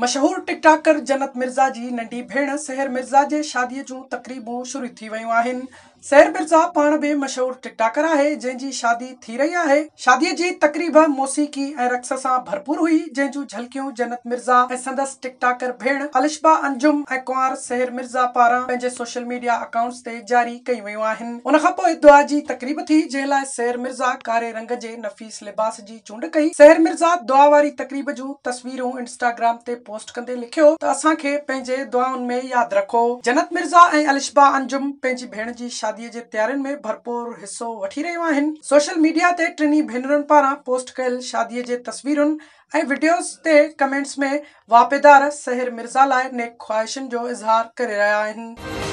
मशहूर टिकटाकर जनत मिर्ज़ा जी नंढी भेण सहर मिर्ज़ा जे शादीअ जूं तकरीबूं शुरू थी वियूं आहिनि सहर मिर्ज़ा पाण बि मशहूर टिकटाकर आहे जंहिंजी शादी थी रही आहे शादीअ जी तकरीब मौसीक़ी ऐं रक़्स सां भरपूर हुई जंहिंजूं झलकियूं जनत मिर्ज़ा ऐंटाकर भेण अलिशबा अंजुम ऐं कुंवार सहर मिर्ज़ा पारां पंहिंजे सोशल मीडिया अकाउंट्स ते जारी कई वियूं आहिनि उनखां पोइ दुआ जी तकरीब थी जंहिं लाइ सहर मिर्ज़ा कारे रंग जे नफ़ीस लिबास जी चूंड कई सहर मिर्ज़ा दुआ वारी तकरीब जूं तस्वीरूं इंस्टाग्राम ते पोस्ट कंदे लिखियो त असांखे पंहिंजे दुआउनि में यादि रखो जनत मिर्ज़ा ऐं अलिशबा अंजुम पंहिंजी भेण जी शादीअ जे तयारियुनि में भरपूर हिसो वठी रहियूं आहिनि सोशल मीडिया ते टिनी भेनरुनि पारां पोस्ट कयल शादीअ जे तस्वीरुनि ऐं वीडियोस ते कमेंट्स में वापेदार सहर मिर्ज़ा लाइ नेक ख़्वाहिशुनि जो इज़हार करे रहिया आहिनि